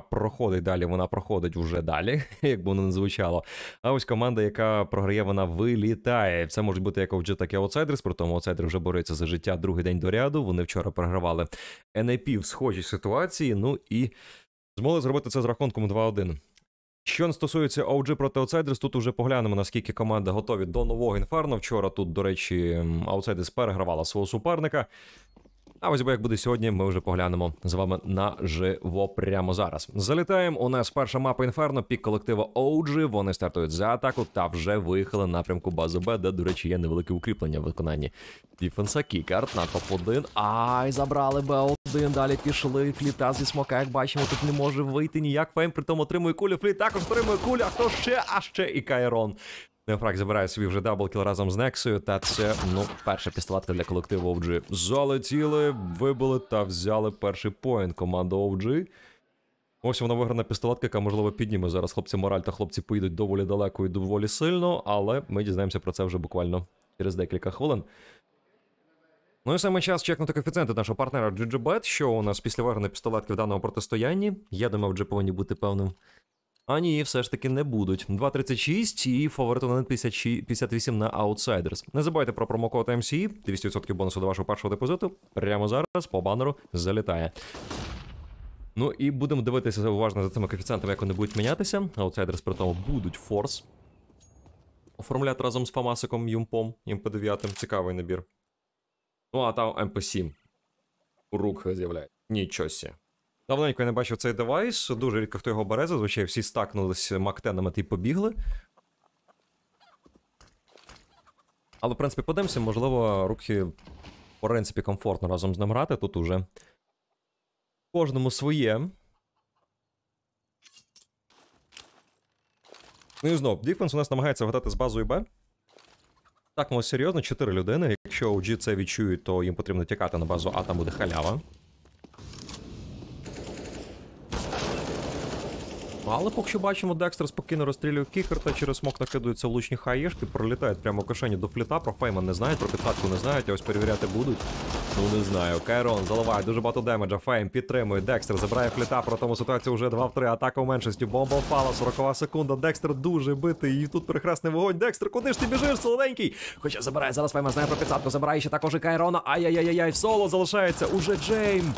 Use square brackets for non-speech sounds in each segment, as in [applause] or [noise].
проходить далі, вона проходить уже далі, [laughs] як би воно не звучало. А ось команда, яка програє, вона вилітає. Це можуть бути як OG, так і Outsiders, При тому Outsiders вже борються за життя другий день до ряду. Вони вчора програвали NAP в схожій ситуації. Ну і змогли зробити це з рахунком 2-1. Що стосується OG проти Outsiders, тут уже поглянемо, наскільки команда готові до нового інферно. Вчора тут, до речі, Outsiders перегравала свого суперника. А ось бо як буде сьогодні, ми вже поглянемо з вами наживо прямо зараз. Залітаємо. У нас перша мапа інферно, пік колектива OG. Вони стартують за атаку та вже виїхали напрямку бази Б, де, до речі, є невелике укріплення в виконанні Діфенса Кікарт на топ-1. Ай, забрали Б1. Далі пішли. Фліта зі смока, як бачимо, тут не може вийти ніяк. Фейм, притом отримує кулю. Фліт також отримує кулю. А хто ще? А ще і Кайрон. Неофраг забирає собі вже даблкіл разом з Нексою. Та це ну перша пістолетка для колективу OG. Залетіли, вибили та взяли перший поінт команда OG. Ось вона виграна пістолетка, яка, можливо, підніме зараз. Хлопці мораль та хлопці поїдуть доволі далеко і доволі сильно, але ми дізнаємося про це вже буквально через декілька хвилин. Ну і саме час чекнути коефіцієнти нашого партнера GGBet, що у нас після виграної пістолетки в даному протистоянні. Я думаю, вже повинні бути певним а ні, все ж таки не будуть. 2.36 і фаворит 58 на Outsiders. Не забувайте про промокод MCI, 200% бонусу до вашого першого депозиту. Прямо зараз по банеру залітає. Ну і будемо дивитися уважно за цими коефіцієнтами, як вони будуть мінятися. Outsiders при тому будуть форс. Оформляти разом з Фамасиком Юмпом, МП9, цікавий набір. Ну, а там МП7. У рук з'являється. Нічосі. Давненько я не бачив цей девайс, дуже рідко хто його бере, зазвичай всі стакнулись мактенами та й побігли. Але, в принципі, подивимося, можливо, рухи, в принципі, комфортно разом з ним грати тут уже. Кожному своє. Ну і знов, Діфенс у нас намагається вгадати з базою Б. Так, ну серйозно, 4 людини. Якщо OG це відчують, то їм потрібно тікати на базу А, там буде халява. Але поки що бачимо, Декстер спокійно розстрілює кікерта, через смок в лучні хаєшки, пролітають прямо в кишені до фліта, про фейма не знають, про підкатку не знають, а ось перевіряти будуть. Ну не знаю. Кайрон заливає дуже багато демеджа. Фейм підтримує. Декстер забирає фліта, про тому ситуація вже 2 в 3. Атака у меншості. Бомба впала, 40 секунда. Декстер дуже битий. І тут прекрасний вогонь. Декстер, куди ж ти біжиш, солоденький? Хоча забирає зараз фейма, знає про підсадку, забирає ще також і Кайрона. Ай-яй-яй-яй, соло залишається уже Джейм.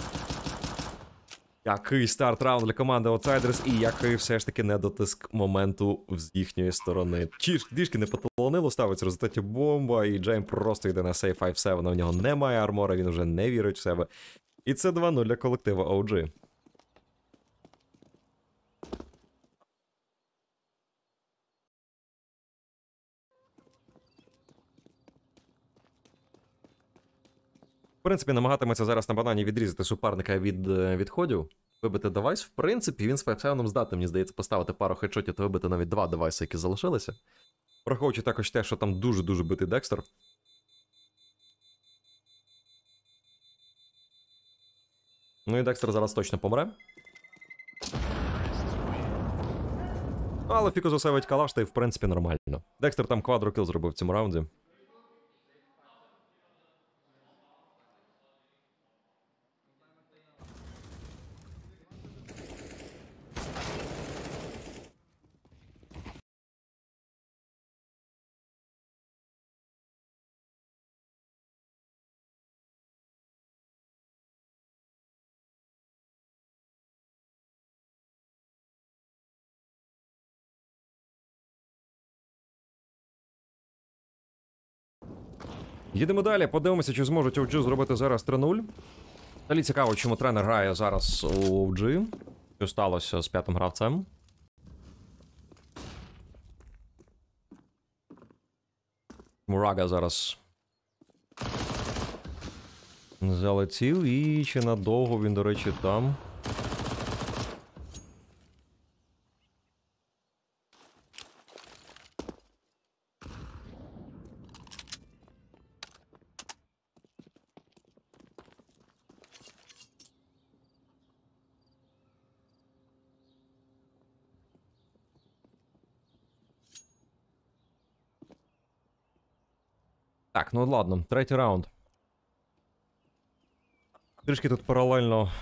Який старт раунд для команди Outsiders і який все ж таки недотиск моменту з їхньої сторони. Чіш дішки не потолонило, ставиться в результаті бомба, і Джейм просто йде на сейф 5-7, у нього немає армора, він вже не вірить в себе. І це 2-0 для колективу OG. В принципі, намагатиметься зараз на банані відрізати супарника від е, відходів. Вибити девайс, в принципі, він з файфсайоном здатний, мені здається, поставити пару хедшотів та вибити навіть два девайси, які залишилися. Враховуючи також те, що там дуже-дуже битий Декстер. Ну і Декстер зараз точно помре. Але Фіко засевить калаш, та й в принципі нормально. Декстер там квадрокіл зробив в цьому раунді. Їдемо далі, подивимося, чи зможуть OG зробити зараз 3-0. Далі цікаво, чому тренер грає зараз у OG. Що сталося з п'ятим гравцем. Мурага зараз. Залетів і чи надовго він, до речі, там. Так, ну ладно, третій раунд. Трішки тут паралельно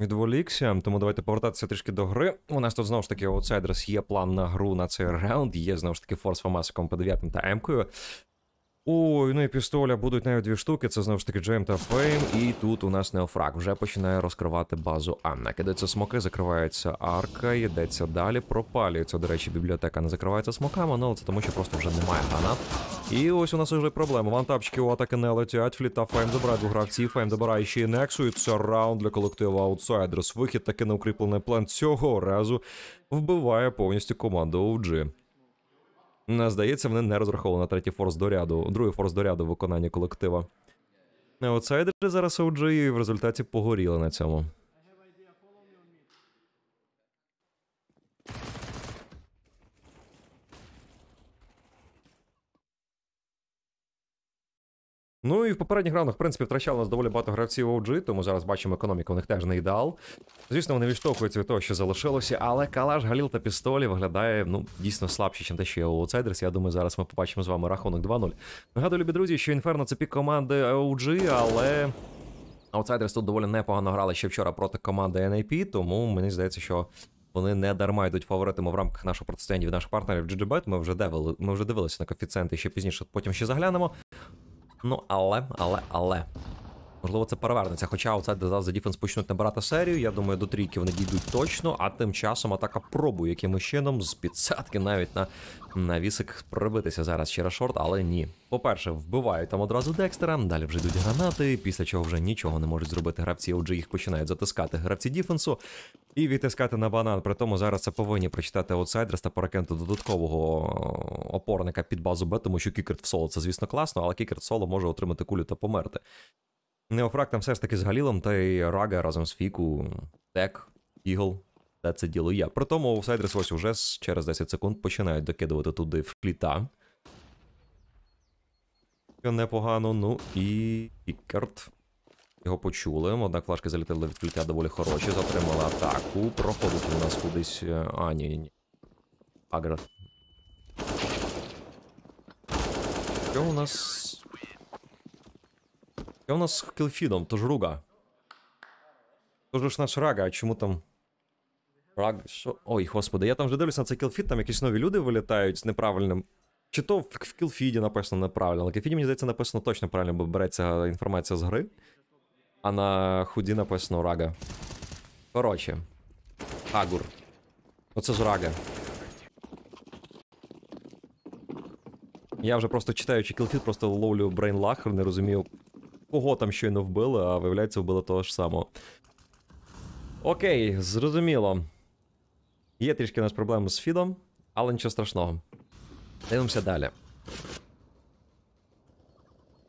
відволікся, тому давайте повертатися трішки до гри. У нас тут знову ж таки у Outsiders є план на гру на цей раунд, є знову ж таки форс фамасиком по 9 та М-кою. Ой, ну і пістоля будуть навіть дві штуки. Це знову ж таки Джейм та Фейм. І тут у нас Неофраг вже починає розкривати базу Анна. Кидаються смоки, закривається арка, йдеться далі, пропалюється. До речі, бібліотека не закривається смоками, ну, але це тому, що просто вже немає гранат. І ось у нас вже проблема. Вантапчики у атаки не летять. Фліта Фейм забирає двох гравців. Фейм добирає ще і Нексу. І Це раунд для колективу аутсайдерс. Вихід таки на укріплений план цього разу вбиває повністю команду OG. Е, здається, вони не розраховували на третій форс доряду, другий форс доряду виконання колектива. Е, аутсайдери зараз OG в результаті погоріли на цьому. Ну і в попередніх раундах, в принципі, втрачало нас доволі багато гравців OG, тому зараз бачимо, економіку у них теж не ідеал. Звісно, вони відштовхуються від того, що залишилося, але калаш, галіл та пістолі виглядає ну, дійсно слабше, ніж те, що є у Outsiders. Я думаю, зараз ми побачимо з вами рахунок 2-0. Нагадую, любі друзі, що Інферно це пік команди OG, але. Outsiders тут доволі непогано грали ще вчора проти команди NIP, тому мені здається, що. Вони не дарма йдуть фаворитами в рамках нашого протистояння від наших партнерів GGBet. Ми вже дивили, ми вже дивилися на коефіцієнти ще пізніше, потім ще заглянемо. No ale, ale, ale. Можливо, це перевернеться. Хоча оце зараз за Діфенс почнуть набирати серію. Я думаю, до трійки вони дійдуть точно, а тим часом атака пробує якимось чином з підсадки навіть на на вісик пробитися зараз через шорт, але ні. По-перше, вбивають там одразу Декстера, далі вже йдуть гранати, після чого вже нічого не можуть зробити гравці. отже, їх починають затискати гравці Діфенсу і відтискати на банан. При тому зараз це повинні прочитати аутсайдерс та перекинути додаткового опорника під базу Б, тому що кікерт в соло це, звісно, класно, але кікерт в соло може отримати кулю та померти. Неофраг там все ж таки з Галілом та й Рага разом з Фіку, Тек, Ігл. Та це діло я. При тому офсайдерс ось уже через 10 секунд починають докидувати туди в кліта. Непогано, ну і Ікерт. Його почули. Однак флашки залітали від кліта доволі хороші, затримали атаку. Проходить у нас кудись. Е, а, ні, ні. Аград. Що у нас я у нас с Килфидом? Тоже руга. Тоже ж наш рага, а чому там. Раг. Що? Ой, господи, я там вже дивлюся на цей кілфід, там якісь нові люди вилітають з неправильним. Чи то в кілфіді написано неправильно. На кілфіді, мені здається, написано точно правильно, бо береться інформація з гри. А на худі написано рага. Коротше. Агур. Оце ж рага. Я вже просто читаючи кілфіт, просто ловлю брейнлах, не розумію, кого там щойно вбили, а виявляється, вбили того ж самого. Окей, зрозуміло. Є трішки у нас проблеми з фідом, але нічого страшного. Дивимося далі.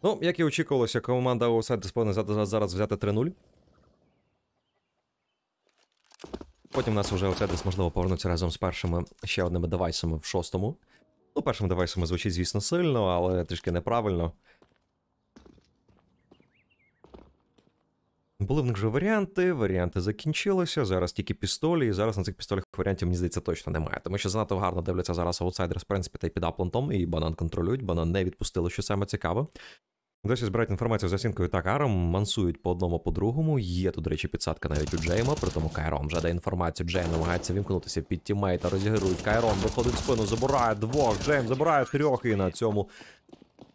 Ну, як і очікувалося, команда Outside сповнена зараз взяти 3-0. Потім у нас вже Outsiders, можливо, повернуться разом з першими ще одними девайсами в шостому. Ну, першими девайсами звучить, звісно, сильно, але трішки неправильно. Були в них вже варіанти, варіанти закінчилися. Зараз тільки пістолі, і зараз на цих пістолях варіантів, мені здається, точно немає. Тому що занадто гарно дивляться зараз аутсайдер, в принципі, та й під аплантом, і банан контролюють, банан не відпустили, що саме цікаво. Досі збирають інформацію за сінкою та Каром, мансують по одному, по другому. Є тут, до речі, підсадка навіть у Джейма, при тому Кайрон вже дає інформацію. Джейм намагається вімкнутися під тіммейта, розігрують. Кайрон виходить в спину, забирає двох. Джейм забирає трьох. І на цьому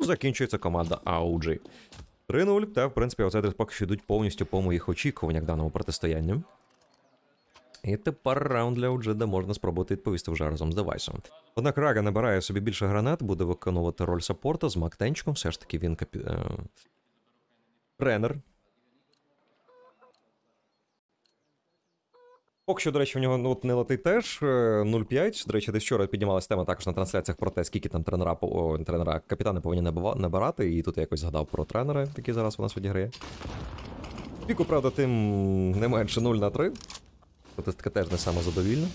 закінчується команда AUG. 3-0. Та, в принципі, аутсайдери поки що йдуть повністю по моїх очікуваннях даному протистоянню. І тепер раунд для Оджеда можна спробувати відповісти вже разом з девайсом. Однак Рага набирає собі більше гранат, буде виконувати роль саппорта з Мактенчиком. Все ж таки він капі... Е, тренер Поки що, до речі, в нього ну, не летить теж 0,5. Е, до речі, десь вчора піднімалася тема також на трансляціях про те, скільки там тренера о, тренера капітани повинні набирати. І тут я якось згадав про тренера, який зараз у нас відіграє. Піку, правда, тим не менше 0 на 3. Статистика теж не саме самозадовільна.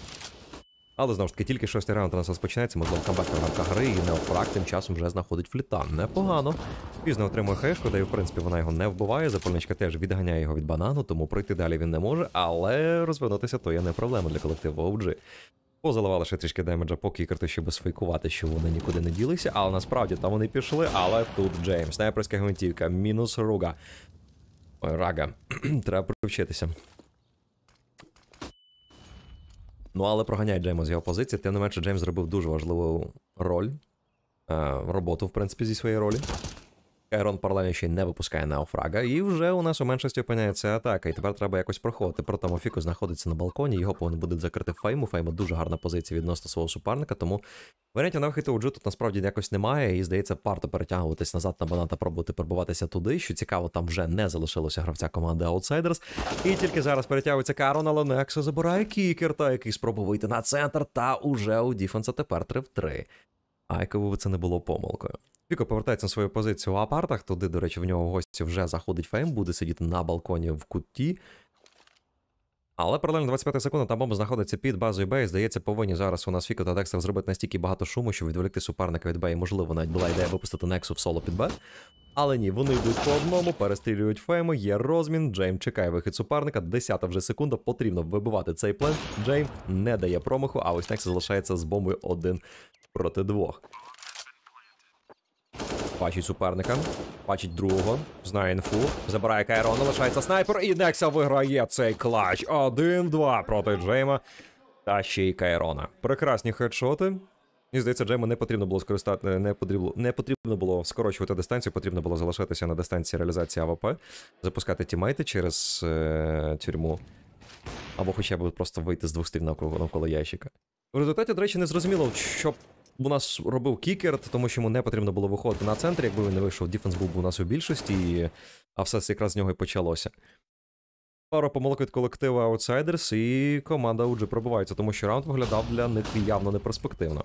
Але знову ж таки, тільки шостий раунд у нас розпочинається, можливо, камбек на рамках гри, і Неофрак тим часом вже знаходить фліта. Непогано. Пізно отримує хешку, де, в принципі, вона його не вбиває. Запальничка теж відганяє його від банану, тому пройти далі він не може, але розвернутися то є не проблема для колективу OG. Позаливали ще трішки демеджа по кікерту, щоб сфейкувати, що вони нікуди не ділися, але насправді там вони пішли, але тут Джеймс. Снайперська гвинтівка, мінус руга. Ой, рага. [clears throat] Треба привчитися. Ну, але проганяй Джейма з його позиції. Тим не менше, Джеймс зробив дуже важливу роль. Е, роботу, в принципі, зі своєї ролі. Ерон Парлані ще не випускає неофрага. і вже у нас у меншості опиняється атака, і тепер треба якось проходити. Проте Мофіко знаходиться на балконі, його повинен буде закрити фейму. Фейму дуже гарна позиція відносно свого суперника, тому варіантів на вихід у Джу тут насправді якось немає, і здається, варто перетягуватись назад на та пробувати пробуватися туди. Що цікаво, там вже не залишилося гравця команди Outsiders. І тільки зараз перетягується Карон, але Нексо забирає кікер, та який спробує вийти на центр, та уже у Діфенса тепер 3 в 3 а якби це не було помилкою. Фіко повертається на свою позицію в апартах, туди, до речі, в нього гості вже заходить фейм, буде сидіти на балконі в куті. Але паралельно 25 секунд там бомба знаходиться під базою Бей. Здається, повинні зараз у нас Фіко та Декстер зробити настільки багато шуму, щоб відволікти суперника від Бей. Можливо, навіть була ідея випустити Нексу в соло під Б. Але ні, вони йдуть по одному, перестрілюють фейму. є розмін. Джейм чекає вихід суперника. Десята вже секунда. Потрібно вибивати цей плен. Джейм не дає промаху, а ось Некс залишається з бомбою один проти двох. Бачить суперника, бачить другого, знає інфу, забирає Кайрон. лишається снайпер, і Некса виграє цей клач. Один-два проти Джейма та ще й Кайрона. Прекрасні хедшоти. І здається, Джейму не потрібно було скористати, не потрібно, не потрібно було скорочувати дистанцію, потрібно було залишатися на дистанції реалізації АВП, запускати тімейти через е, тюрму. Або хоча б просто вийти з двох стрін навколо ящика. В результаті, до речі, не зрозуміло, що у нас робив кікерт, тому що йому не потрібно було виходити на центр. Якби він не вийшов, діфенс був у нас у більшості, і... а все це якраз з нього і почалося. Пара помилок від колективу Outsiders, і команда OG пробивається, тому що раунд виглядав для них явно неперспективно.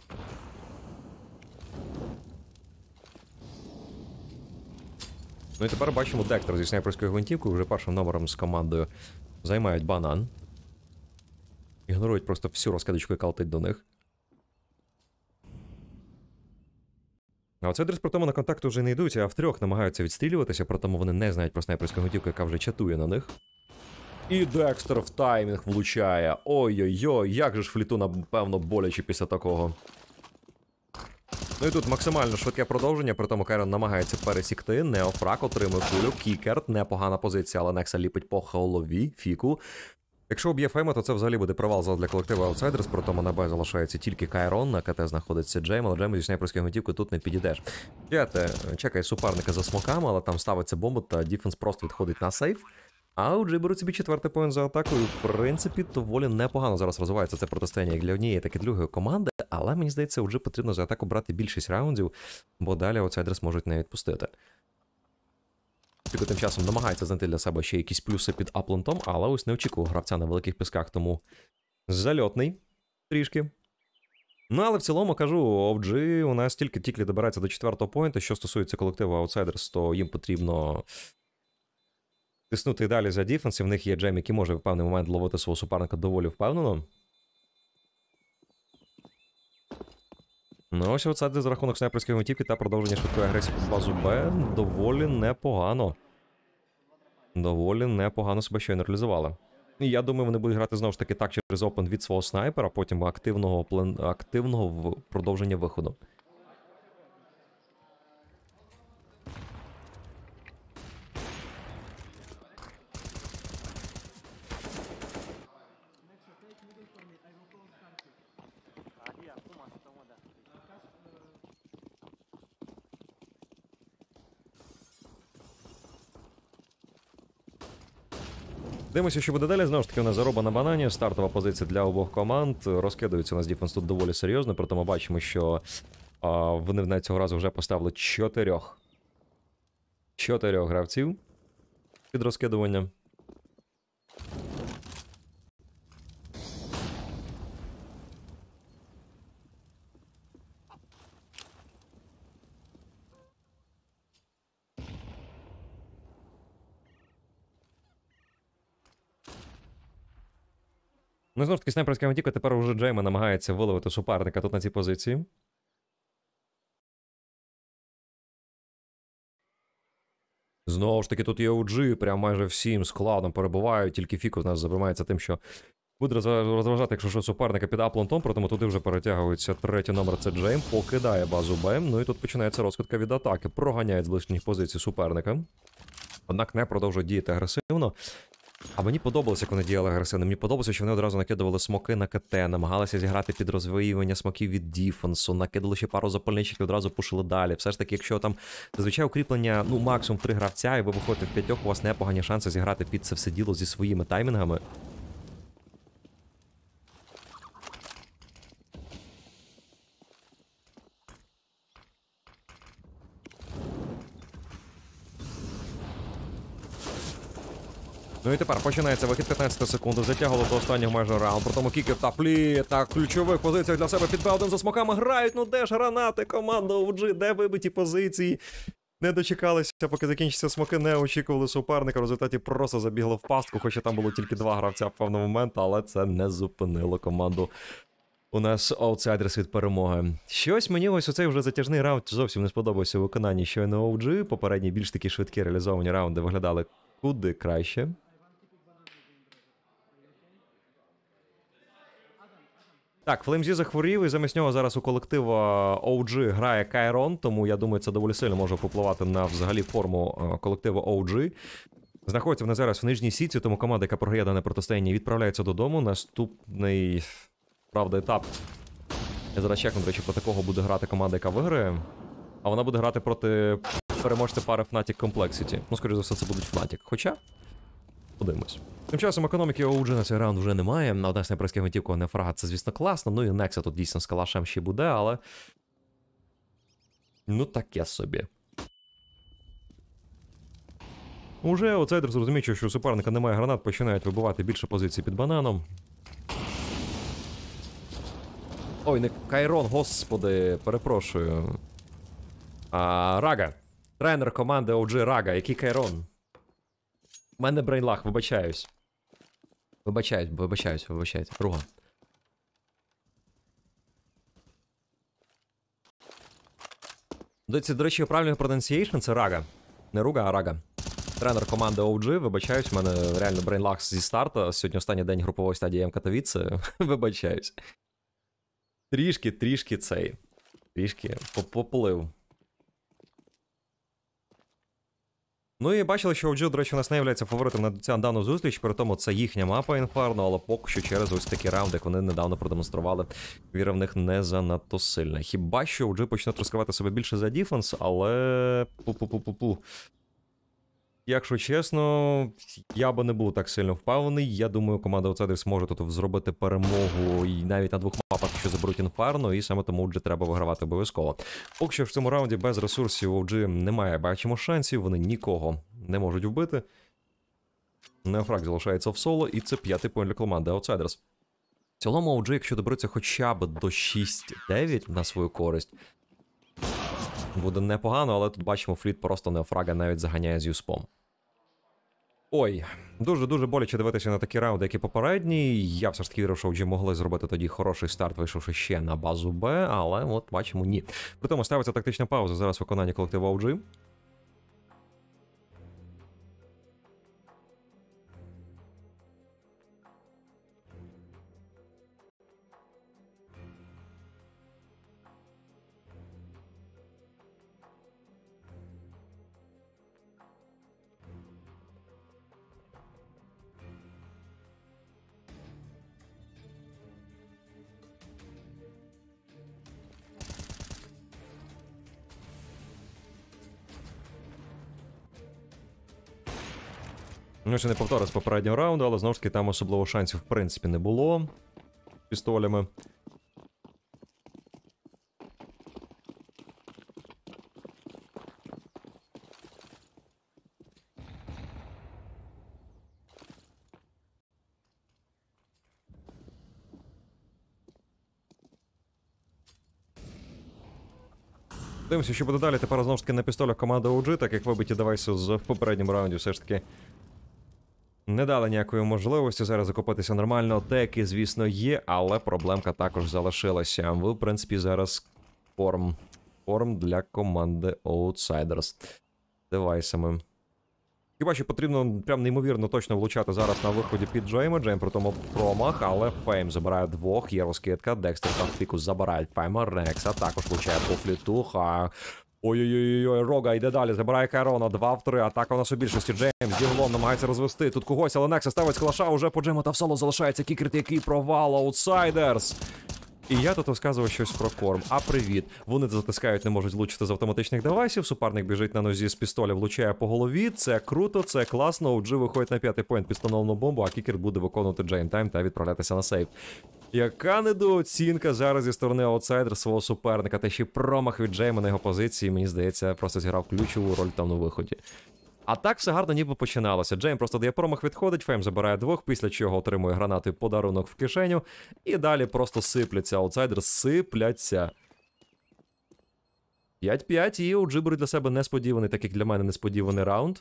Ну і тепер бачимо Дектор зі снайперською гвинтівкою вже першим номером з командою займають банан. Ігнорують просто всю розкидочку, яка летить до них. А оце дрес про тому на контакт вже не йдуть, а в трьох намагаються відстрілюватися, про вони не знають про снайперську готівку, яка вже чатує на них. І Декстер в таймінг влучає. Ой-ой-ой, як же ж фліту, напевно, боляче після такого. Ну і тут максимально швидке продовження, при тому Кайрон намагається пересікти. Неофрак отримує кулю. Кікерт, непогана позиція, але Некса ліпить по голові, фіку. Якщо об'є Фейма, то це взагалі буде провал для колективу Outsiders, Протому на базі залишається тільки Кайрон, на КТ знаходиться Джейм, але Джейм зі про гвинтівки тут не підійдеш. П'яте, е, чекає супарника за смоками, але там ставиться бомба, та Діфенс просто відходить на сейф. А у беруть собі четвертий поінт за атакою. В принципі, доволі непогано зараз розвивається це протистояння як для однієї, так і другої команди, але мені здається, у Джей потрібно за атаку брати більшість раундів, бо далі аутсайдерс можуть не відпустити. Тільки тим часом намагається знайти для себе ще якісь плюси під аплантом, але ось не очікував гравця на великих пісках, тому зальотний трішки. Ну, але в цілому кажу, OG у нас тільки тільки добирається до четвертого поінта. Що стосується колективу Outsiders, то їм потрібно тиснути далі за діфенс. І в них є Джем, який може в певний момент ловити свого суперника доволі впевнено. Ну ось оцеди за рахунок снайперської гвинтівки та продовження швидкої агресії під базу Б доволі непогано. Доволі непогано себе щойно реалізували. І я думаю, вони будуть грати знову ж таки так через опен від свого снайпера, потім активного плен... активного продовження виходу. Дивимося, що буде далі. Знову ж таки, вона зароба на банані. Стартова позиція для обох команд. Розкидаються у нас діфенс тут доволі серйозно, проте ми бачимо, що а, вони на цього разу вже поставили чотирьох. Чотирьох гравців під розкидування. Ну, знову ж таки, снайперська гвинтівка тепер уже Джейма намагається виловити суперника тут на цій позиції. Знову ж таки, тут є OG, прям майже всім складом перебувають, тільки Фіку з нас забримається тим, що буде розважати, якщо що суперника під аплантом, тому туди вже перетягується третій номер. Це Джейм, покидає базу Б. Ну і тут починається розкидка від атаки. Проганяє з ближніх позицій суперника. Однак не продовжує діяти агресивно. А мені подобалося, як вони діяли агресивно. Мені подобалося, що вони одразу накидували смоки на КТ, намагалися зіграти під розвиювання смоків від Діфенсу, накидали ще пару запальничок і одразу пушили далі. Все ж таки, якщо там зазвичай укріплення, ну максимум три гравця, і ви виходите в п'ятьох, у вас непогані шанси зіграти під це все діло зі своїми таймінгами. Ну і тепер починається вихід 15 секунд. Затягало до останнього майже раунд. При тому кікер та плі та ключових позиціях для себе під б за смоками грають. Ну де ж гранати? Команда OG, де вибиті позиції. Не дочекалися, поки закінчиться смоки, не очікували суперника. В результаті просто забігло в пастку, хоча там було тільки два гравця в певний момент, але це не зупинило команду. У нас аутсайдерс від перемоги. Щось мені ось у цей вже затяжний раунд зовсім не сподобався у виконанні щойно OG. Попередні більш такі швидкі реалізовані раунди виглядали куди краще. Так, Флеймзі захворів, і замість нього зараз у колектива е, OG грає Кайрон, тому я думаю, це доволі сильно може впливати на взагалі форму е, колективу OG. Знаходиться вони зараз в нижній Сіці, тому команда, яка програє на протистояння, відправляється додому. Наступний, правда, етап. Я зараз чекну, до речі, проти такого буде грати команда, яка виграє. А вона буде грати проти переможця пари Fnatic Complexity. Ну, скоріш за все, це будуть Fnatic. Хоча. Подивимось. Тим часом економіки OG на цей раунд вже немає. На одесне прайське готівку не фрага, це, звісно, класно. Ну і Некса тут дійсно з калашем ще буде, але. Ну, таке собі. Уже оцейдер зрозуміючи, що у суперника немає гранат, починають вибивати більше позицій під бананом. Ой, не Кайрон, господи, перепрошую. А, Рага. Тренер команди OG Рага. Який Кайрон? У мене брейнлаг, вибачаюсь. Вибачаюсь, вибачаюсь, вибачаюсь. Руга. До, до речі, правильний pronunciation це рага. Не руга, а рага. Тренер команди OG, вибачаюсь, У мене реально брейнлаг зі старту. Сьогодні останній день групової стадії МК Катовіце. [laughs] вибачаюсь. Трішки, трішки цей. Трішки поплив. Ну і бачили, що OG, до речі, у нас не являється фаворитом на цю дану зустріч, при тому це їхня мапа інфарно, але поки що через ось такі раунд, як вони недавно продемонстрували. Віра в них не занадто сильна. Хіба що OG почнуть розкривати себе більше за діфенс, але. пу пу пу пу пу Якщо чесно, я би не був так сильно впевнений. Я думаю, команда Outsiders може тут зробити перемогу і навіть на двох мапах, що заберуть інферно, і саме тому OG треба вигравати обов'язково. Поки що в цьому раунді без ресурсів OG немає. Бачимо шансів, вони нікого не можуть вбити. Неофраг залишається в соло, і це п'ятий поінт для команди Outsiders. В цілому, OG, якщо доберуться хоча б до 6-9 на свою користь. Буде непогано, але тут бачимо, фліт просто неофрага навіть заганяє з юспом. Ой, дуже-дуже боляче дивитися на такі раунди, як і попередні. Я все ж таки вірив, що вже могли зробити тоді хороший старт, вийшовши ще на базу Б, але от бачимо, ні. При тому ставиться тактична пауза зараз виконання колективу OG. Ну, ще не повтори з попереднього раунду, але знову ж таки там особливо шансів в принципі не було пістолями. Дивимося, що буде далі. Тепер знову ж таки на пістолях команда OG, так як вибиті девайси з в попередньому раунді, все ж таки не дали ніякої можливості зараз закупитися нормально. Теки, звісно, є, але проблемка також залишилася. Ви, в принципі, зараз форм. Форм для команди Outsiders девайсами. Хіба що потрібно прям неймовірно точно влучати зараз на виході під Джейма. Джейм при тому промах, але Фейм забирає двох. Є розкидка. Декстер та Фікус забирають Файма Рекса також влучає по флітуха. Ой-ой-ой, рога йде далі. Забирає Кайрона. 2 в 3. Атака у нас у більшості. Джеймс діглом намагається розвести. Тут когось, але Некса ставить клаша уже по Джейму та в соло залишається кікерт, який провал аутсайдерс. І я тут розказував щось про корм. А привіт. Вони затискають, не можуть влучити з автоматичних девайсів. Суперник біжить на нозі з пістоля, влучає по голові. Це круто, це класно. OG виходить на п'ятий поінт, підстановлену бомбу, а кікер буде виконувати Джейм Тайм та відправлятися на сейв. Яка недооцінка зараз зі сторони аутсайдер свого суперника, та ще промах від Джейма на його позиції, мені здається, просто зіграв ключову роль там на виході. А так все гарно ніби починалося. Джейм просто дає промах, відходить, Фейм забирає двох, після чого отримує гранати подарунок в кишеню. І далі просто сипляться аутсайдер, сипляться. 5-5 і у Джиборі для себе несподіваний, так як для мене несподіваний раунд.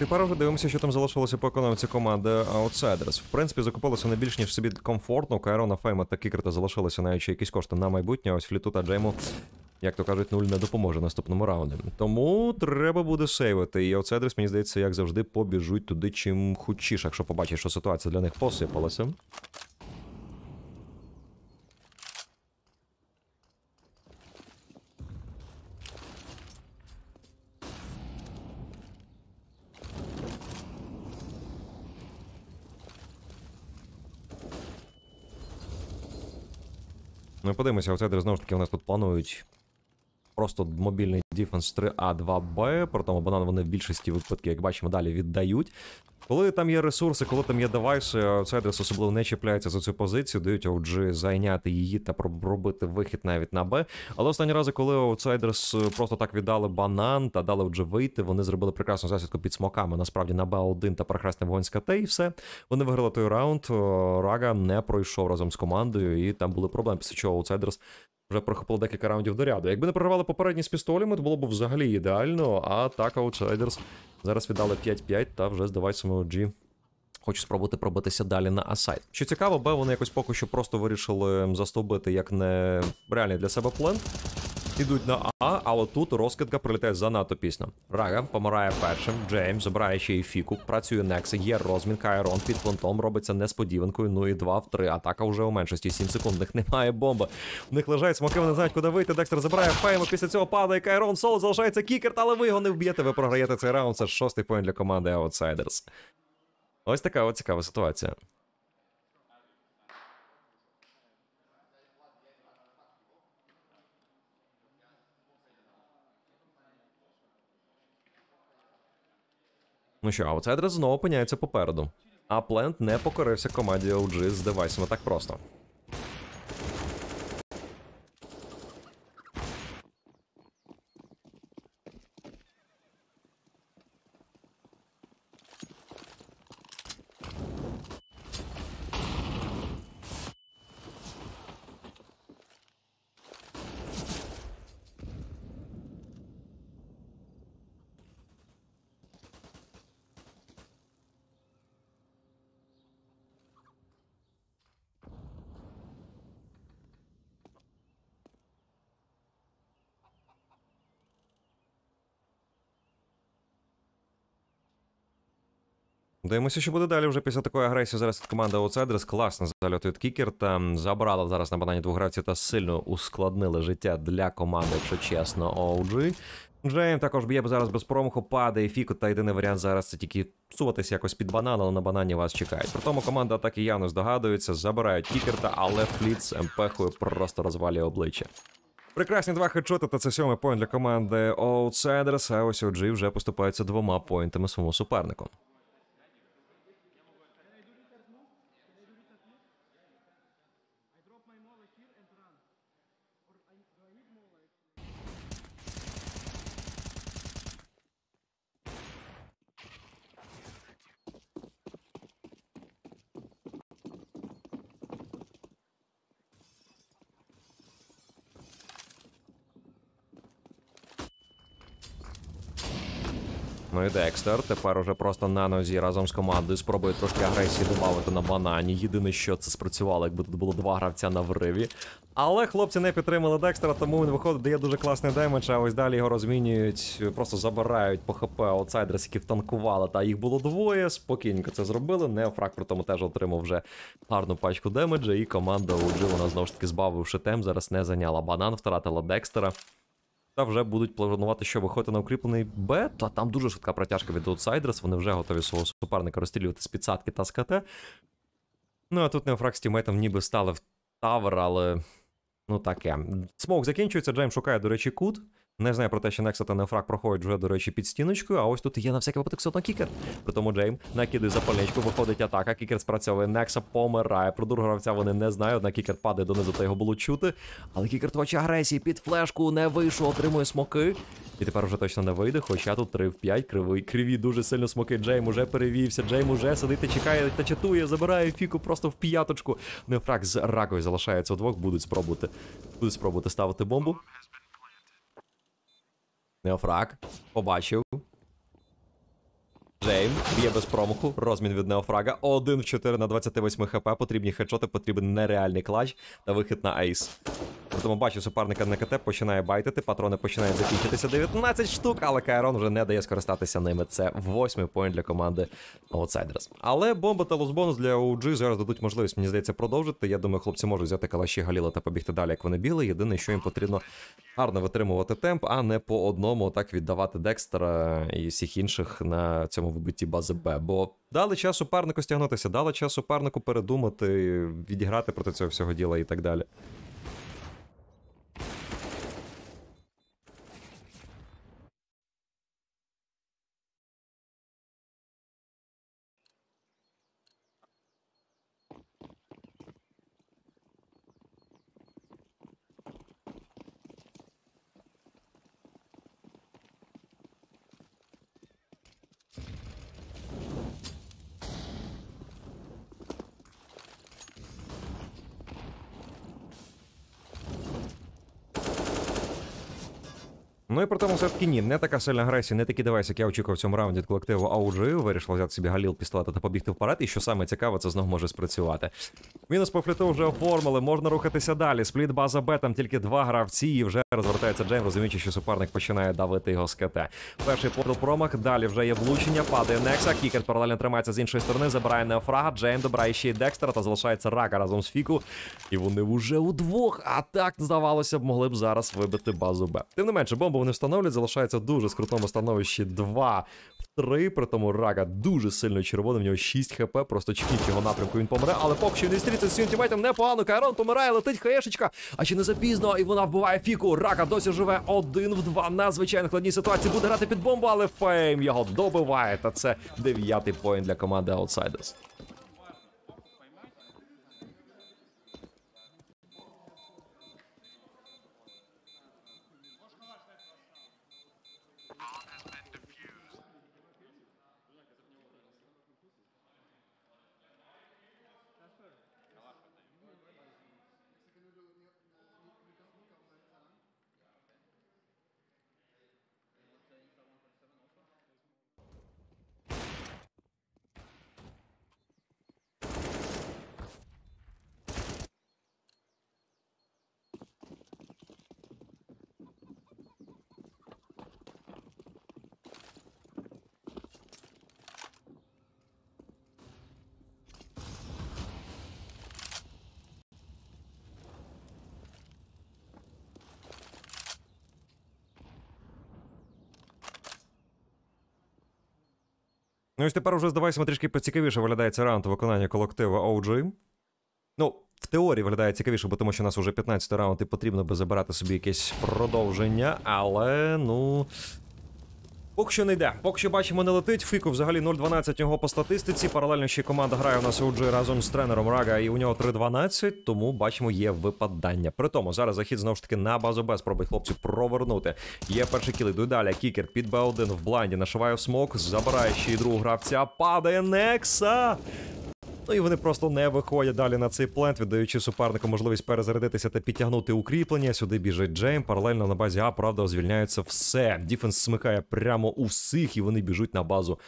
тепер вже дивимося, що там залишилося по економіці команди Outsiders. В принципі, закупилося не більш ніж собі комфортно. Кайрона Фейма та Кікерта залишилися навіть якісь кошти на майбутнє. Ось фліту та Джейму, як то кажуть, нуль не допоможе наступному раунді. Тому треба буде сейвити. І Outsiders, мені здається, як завжди, побіжуть туди, чим хочеш, якщо побачиш, що ситуація для них посипалася. Ми подивимося, аутсайдери знову ж таки у нас тут планують просто мобільний Діфенс 3А2Б, при тому банан вони в більшості випадків, як бачимо, далі віддають. Коли там є ресурси, коли там є девайси, аутсайдерс особливо не чіпляється за цю позицію, дають OG зайняти її та робити вихід навіть на Б. Але останні рази, коли аутсайдерс просто так віддали банан та дали OG вийти, вони зробили прекрасну засідку під смоками. Насправді на Б1 та прекрасне вогонська Т, і все. Вони виграли той раунд. Рага не пройшов разом з командою, і там були проблеми, після чого аутсайдерс вже прохопили декілька раундів до ряду. Якби не прорвали попередні з пістолями, то було б взагалі ідеально. А так, Outsiders зараз віддали 5-5 та вже здавайся OG Хочу спробувати пробитися далі на асайт. Що цікаво, Б вони якось поки що просто вирішили ем, застовбити як не реальний для себе плен. Ідуть на А, але тут розкидка прилітає занадто пісно. Рага помирає першим. Джеймс забирає ще й фіку, працює Некс, є розмін. Кайрон під фронтом робиться несподіванкою. Ну і 2 в 3. Атака вже у меншості. 7 секунд. В них немає бомби. В них лежать смоки, вони знають, куди вийти. Декстер забирає фейму. Після цього падає Кайрон. соло залишається Кікер, але ви його не вб'єте. Ви програєте цей раунд. Це шостий поінт для команди Outsiders. Ось така от цікава ситуація. Ну що, аутсайдери знову опиняються попереду. А плент не покорився команді OG з девайсами так просто. Дивимося, що буде далі. Вже після такої агресії зараз команди Outsiders класно зальот від Кікер та забрала зараз на банані двох гравців та сильно ускладнили життя для команди, якщо чесно, OG. Джейм також б'є зараз без промаху, падає фіку, та єдиний варіант зараз це тільки суватися якось під банан, але на банані вас чекають. При тому команда атаки явно здогадується, забирають кікерта, але фліт з МПхою просто розвалює обличчя. Прекрасні два хедшоти, та це сьомий поінт для команди Outsiders, а ось OG вже поступається двома поінтами своєму супернику. Ну і Декстер тепер уже просто на нозі разом з командою спробує трошки агресії добавити на банані. Єдине, що це спрацювало, якби тут було два гравця на вриві. Але хлопці не підтримали Декстера, тому він виходить, дає дуже класний демедж, а ось далі його розмінюють, просто забирають по ХП аутсайдерс, які втанкували. Та їх було двоє. Спокійненько це зробили. Неофрак при тому теж отримав вже гарну пачку демеджа. І команда у вона знову ж таки збавивши тем, зараз не зайняла банан, втратила Декстера та вже будуть планувати, що виходити на укріплений Б, та там дуже швидка протяжка від Outsiders, вони вже готові свого суперника розстрілювати з підсадки та з КТ. Ну а тут неофрак з тімейтом ніби стали в тавер, але ну таке. Смок закінчується, Джейм шукає, до речі, кут. Не знаю про те, що Некса та Нефрак проходять вже, до речі, під стіночкою, а ось тут є на всякий випадок сотно кікер. При тому Джейм накидає запальничку, виходить атака, кікер спрацьовує, Некса помирає. Про другого гравця вони не знають, однак кікер падає донизу, та його було чути. Але кікер тваче агресії під флешку не вийшов, отримує смоки. І тепер вже точно не вийде, хоча тут 3 в 5, кривий, криві дуже сильно смоки. Джейм уже перевівся, Джейм уже сидить, та чекає та чатує, забирає фіку просто в п'яточку. Нефрак з ракою залишається удвох, будуть спробувати, будуть спробувати ставити бомбу. Неофраг. Побачив. Джейм б'є без промаху. Розмін від Неофрага. 1 в 4 на 28 хп. Потрібні хедшоти, потрібен нереальний клач та вихід на айс. Тому бачу, суперника на починає байтити, патрони починають закінчитися 19 штук, але Кайрон вже не дає скористатися ними. Це восьмий поінт для команди Outsiders. Але бомба та лузбонус для OG зараз дадуть можливість, мені здається, продовжити. Я думаю, хлопці можуть взяти калаші Галіла та побігти далі, як вони бігли. Єдине, що їм потрібно гарно витримувати темп, а не по одному так віддавати Декстера і всіх інших на цьому вибитті бази Б. Бо дали час супернику стягнутися, дали час супернику передумати, відіграти проти цього всього діла і так далі. все ж таки ні, не така сильна агресія, не такий девайс, як я очікував цьому раунді від колективу AUG. вирішив взяти собі галіл пістолета та побігти вперед. І що саме цікаве, це знов може спрацювати. Мінус по фліту вже оформили. Можна рухатися далі. Спліт база Б, там тільки два гравці, і вже розвертається Джейм, розуміючи, що суперник починає давити його з КТ. Перший поділ промах. Далі вже є влучення. Падає Некса. Кікер паралельно тримається з іншої сторони. Забирає Неофрага. Джейм добирає ще й Декстера та залишається рака разом з Фіку. І вони вже удвох. А так здавалося б, могли б зараз вибити базу Б. Тим не менше, бомбу вони встановлюють. Залишається в дуже скрутому становищі. Два 3. При тому рага дуже сильно червоний. В нього 6 хп. Просто чекніть його напрямку. Він помре, але поки що не стріться з сінтівейтом непогано. Кайрон помирає, летить хаєшечка. А ще не запізно? І вона вбиває фіку. Рага досі живе 1 в 2. Надзвичайно складній ситуації буде грати під бомбу, але фейм його добиває. Та це дев'ятий поінт для команди Outsiders. Ну і тепер уже здавайся трішки поцікавіше виглядається раунд виконання колективу OG. Ну, в теорії виглядає цікавіше, бо тому що у нас вже 15 раунд і потрібно би забирати собі якесь продовження, але ну. Поки що не йде. Поки що бачимо, не летить. Фіку взагалі 0-12 його по статистиці. Паралельно ще команда грає у нас OG разом з тренером Рага, і у нього 3-12, тому бачимо, є випадання. При тому зараз захід знову ж таки на базу Без спробують хлопців провернути. Є перший кіл, йду Кікер під Б1 в бланді. Нашиває смок, забирає ще й другого гравця. Падає Некса. Ну і вони просто не виходять далі на цей плент, віддаючи супернику можливість перезарядитися та підтягнути укріплення. Сюди біжить Джейм. Паралельно на базі А правда звільняється все. Діфенс смикає прямо у всіх, і вони біжуть на базу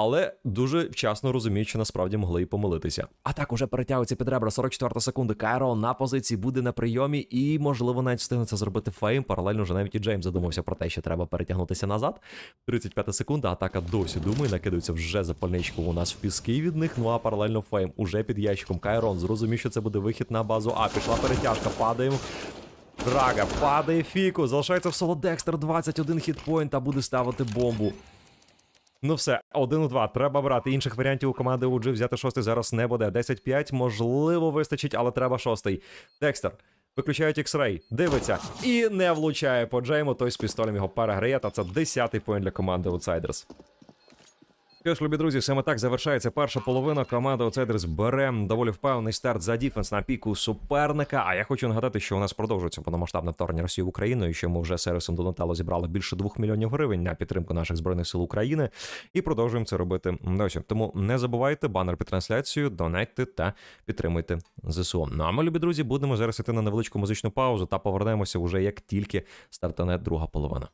але дуже вчасно розуміють, що насправді могли і помилитися. А так уже перетягується під ребра 44 секунди. Кайро на позиції буде на прийомі, і можливо навіть встигне це зробити фейм. Паралельно вже навіть і Джеймс задумався про те, що треба перетягнутися назад. 35 секунда. Атака досі думає, накидаються вже запальничку. У нас в піски від них. Ну а паралельно фейм уже під ящиком. Кайрон зрозумів, що це буде вихід на базу. А пішла перетяжка. Падаємо. Драга падає фіку, залишається в соло Декстер 21 хітпоінт та буде ставити бомбу. Ну все, 1-2. Треба брати. Інших варіантів у команди OG взяти шостий зараз не буде. 10-5, можливо, вистачить, але треба шостий. Декстер. Виключають X-Ray, дивиться і не влучає по Джейму. Той з пістолем його переграє. Та це десятий й поінт для команди Outsiders. Що ж, любі друзі, саме так завершається перша половина. Команда Оцейдерс бере доволі впевнений старт за діфенс на піку суперника. А я хочу нагадати, що у нас продовжується повномасштабне вторгнення Росії в Україну, і що ми вже сервісом Донатало зібрали більше 2 мільйонів гривень на підтримку наших збройних сил України і продовжуємо це робити досі. Тому не забувайте банер під трансляцію, донайте та підтримуйте ЗСУ. Ну а ми, любі друзі, будемо зараз йти на невеличку музичну паузу та повернемося уже як тільки стартане друга половина.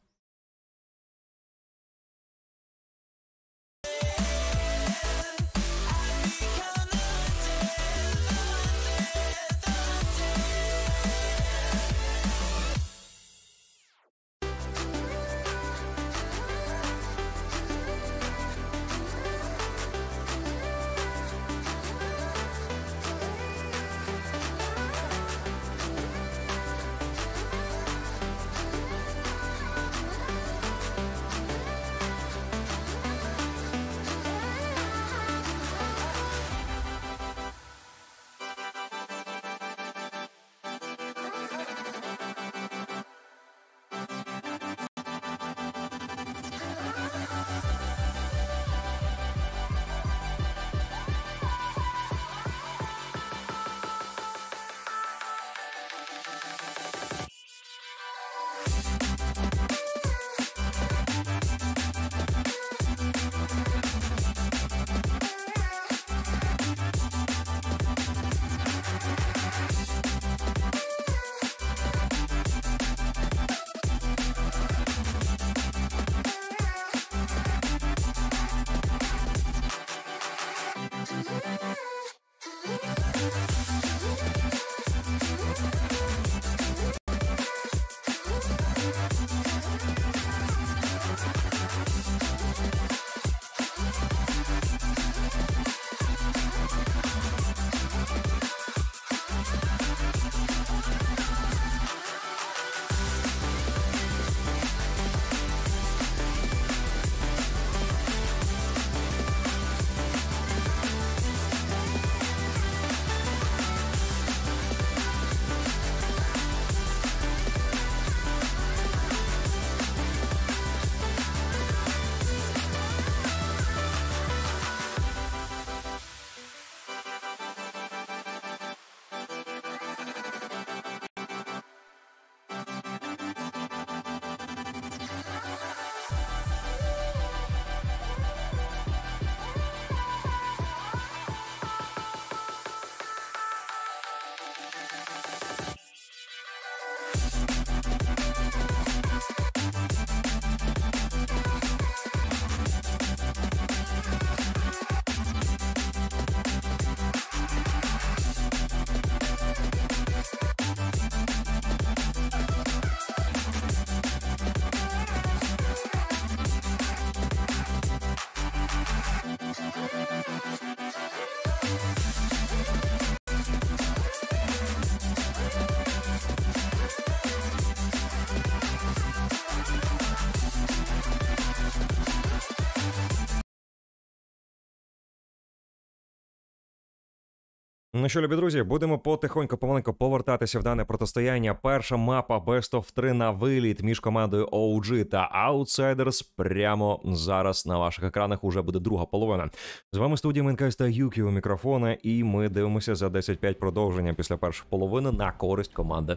Ну що, любі друзі, будемо потихоньку помаленьку повертатися в дане протистояння. Перша мапа Best of 3 на виліт між командою OG та Outsiders прямо зараз на ваших екранах уже буде друга половина. З вами студія Мінкайс та Юкі у мікрофона, і ми дивимося за 10-5 продовження після першої половини на користь команди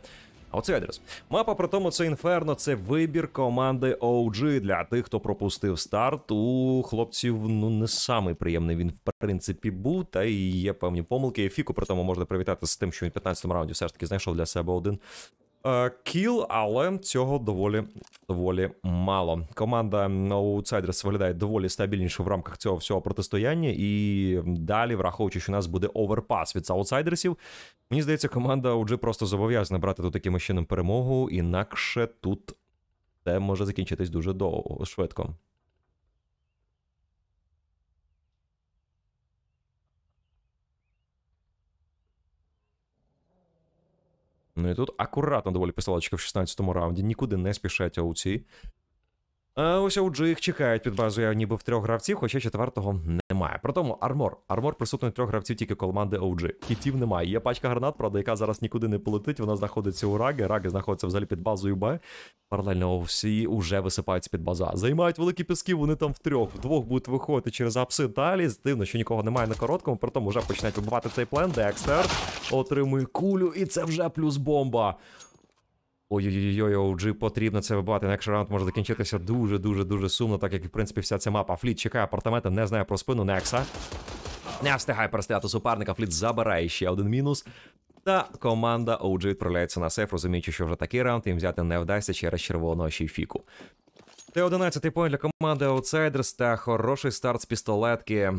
Outsiders. Мапа про тому це інферно. Це вибір команди OG для тих, хто пропустив старт. У хлопців ну не самий приємний він в принципі був. Та і є певні помилки. Фіку про тому можна привітати з тим, що він в 15-му раунді все ж таки знайшов для себе один Е, кіл, але цього доволі доволі мало. Команда Outsiders виглядає доволі стабільніше в рамках цього всього протистояння. І далі, враховуючи, що у нас буде оверпас від аутсайдерсів, мені здається, команда OG просто зобов'язана брати тут таким чином перемогу, інакше тут це може закінчитись дуже довго швидко. Ну і тут акуратно доволі писалочка в 16-му раунді. Нікуди не спішать ауці. А е, Ось OG чекають під базою ніби в трьох гравців, хоча четвертого немає. При тому армор. Армор присутній трьох гравців тільки команди OG. Кітів немає. Є пачка гранат, правда, яка зараз нікуди не полетить. Вона знаходиться у раги. Раги знаходяться взагалі під базою Б. Паралельно всі вже висипаються під база. Займають великі піски, вони там втрьох, вдвох будуть виходити через апси далі. Дивно, що нікого немає на короткому, при тому вже починають вибивати цей плен. Декстер отримує кулю, і це вже плюс бомба. Ой-ой-ой, OG потрібно це вибивати. Інакше раунд може закінчитися дуже-дуже дуже сумно, так як і в принципі вся ця мапа. Фліт чекає апартаменти, не знає про спину Некса. Не встигає перестріляти суперника. Фліт забирає ще один мінус. Та команда OG відправляється на сейф, розуміючи, що вже такий раунд їм взяти не вдасться через червоного ще й фіку. Т-11 поінт для команди Outsiders та хороший старт з пістолетки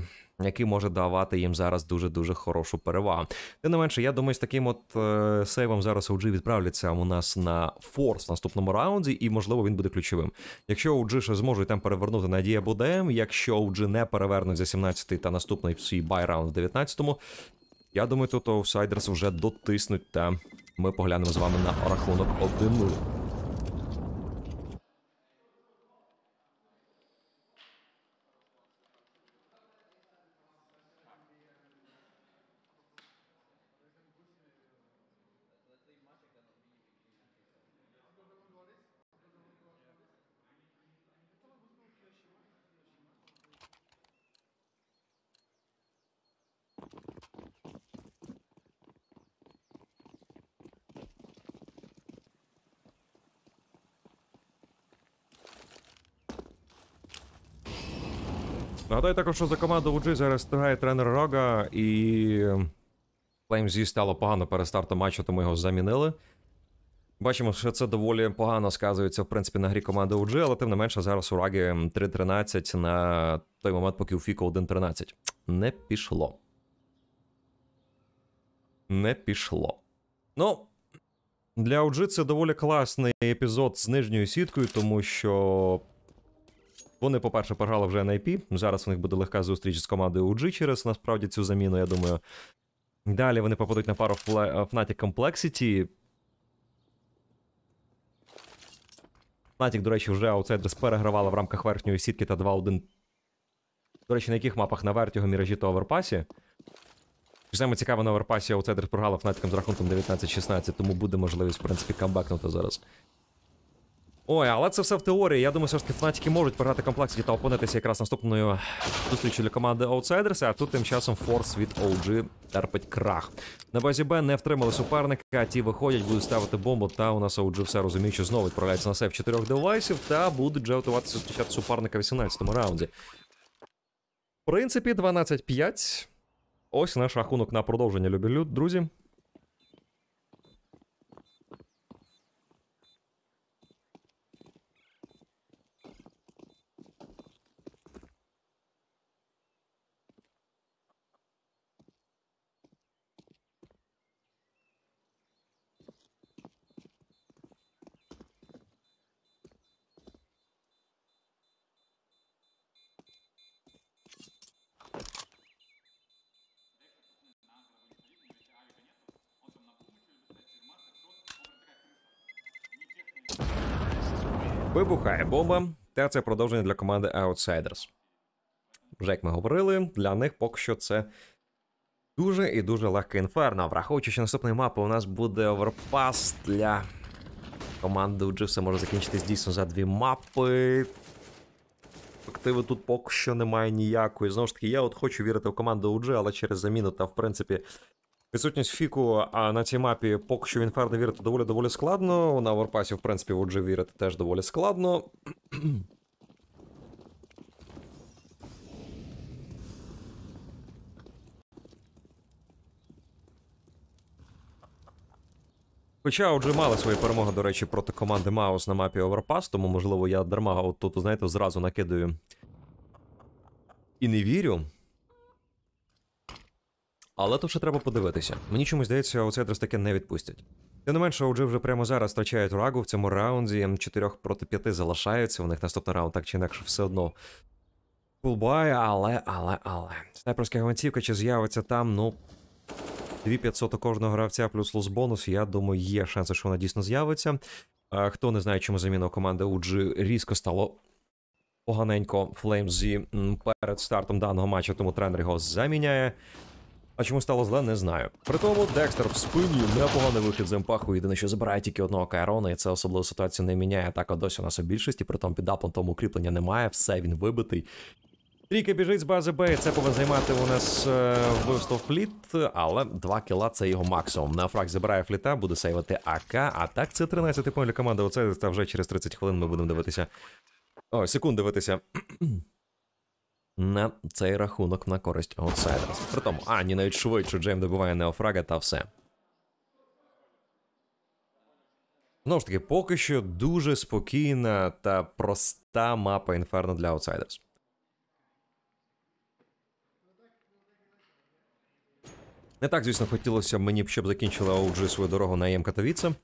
який може давати їм зараз дуже дуже хорошу перевагу. Тим не менше, я думаю, з таким от е, сейвом зараз OG відправляться у нас на форс в наступному раунді, і можливо він буде ключовим. Якщо OG ще зможуть там перевернути надія буде. Якщо OG не перевернуть за 17-й та наступний свій байраунд в 19-му, я думаю, тут Outsiders вже дотиснуть. Та ми поглянемо з вами на рахунок 1-0. Нагадаю також, що за команду Вуджи зараз стигає тренер Рога, і Флеймзі стало погано перед стартом матчу, тому його замінили. Бачимо, що це доволі погано сказується, в принципі, на грі команди OG, але тим не менше, зараз у Рагі 3-13 ем, на той момент, поки у Фіко 1-13. Не пішло. Не пішло. Ну, для OG це доволі класний епізод з нижньою сіткою, тому що вони, по-перше, програли вже NIP, Зараз у них буде легка зустріч з командою UG через насправді цю заміну, я думаю. Далі вони попадуть на пару е, Fnatic Complexity. Fnatic, до речі, вже аутсайдерс перегравала в рамках верхньої сітки та 2-1. До речі, на яких мапах на вертіго, міражі та оверпасі. Саме цікаво, на оверпасі аутсайдерс програла Fnatic з рахунком 19-16, тому буде можливість, в принципі, камбекнути зараз. Ой, але це все в теорії. Я думаю, все ж таки фнатіки можуть програти комплексі та опинитися якраз наступною зустрічю для команди Outsiders, а тут тим часом форс від OG терпить крах. На базі Б не втримали суперника, ті виходять, будуть ставити бомбу. Та у нас OG все розуміє, що знову відправляється на сейф чотирьох девайсів та будуть вже готуватися зустрічати суперника в 18-му раунді. В принципі, 12-5. Ось наш рахунок на продовження, любі друзі. Вибухає бомба, та це продовження для команди Outsiders. Вже як ми говорили, для них поки що це дуже і дуже легке інферно. Враховуючи, що наступної мапи у нас буде оверпас для команди Все може закінчитись дійсно за дві мапи. Активи тут поки що немає ніякої. Знову ж таки, я от хочу вірити в команду УДЖ, але через заміну та, в принципі, Відсутність Фіку, а на цій мапі поки що в інферно вірити доволі доволі складно. На Варпасі, в принципі, в отже вірити теж доволі складно. [clears throat] Хоча отже мали свої перемоги, до речі, проти команди Маус на мапі Оверпас, тому можливо я дарма от тут, знаєте, зразу накидаю і не вірю. Але тут ще треба подивитися. Мені чомусь здається, аутсайдерс таке не відпустять. Тим не менше, OG вже прямо зараз втрачають рагу в цьому раунді. 4 проти 5 залишаються. У них наступний раунд так чи інакше все одно фулбай, але, але, але. Снайперська гвинтівка чи з'явиться там, ну. 2500 у кожного гравця плюс лос-бонус. Я думаю, є шанси, що вона дійсно з'явиться. Хто не знає, чому заміна команди UG різко стало поганенько Флеймзі перед стартом даного матчу, тому тренер його заміняє. А чому стало зле, не знаю. При тому Декстер в спині непоганий вихід з емпаху. Єдине, що забирає тільки одного Кайрона, і це особливо ситуацію не міняє. Атака досі у нас у більшості, при тому під аплом тому укріплення немає, все він вибитий. Трійка біжить з бази Б, це повинен займати у нас е, вбивство фліт, але 2 кіла це його максимум. На фраг забирає фліта, буде сейвати АК. А так це 13 пункт для команди. Оце та вже через 30 хвилин ми будемо дивитися. О, секунд дивитися на цей рахунок на користь аутсайдера. При тому, а, ні, навіть швидше Джейм добиває неофрага та все. Знову ж таки, поки що дуже спокійна та проста мапа інферно для аутсайдерс. Не так, звісно, хотілося мені б, щоб закінчили OG свою дорогу на ЄМ Катовіце.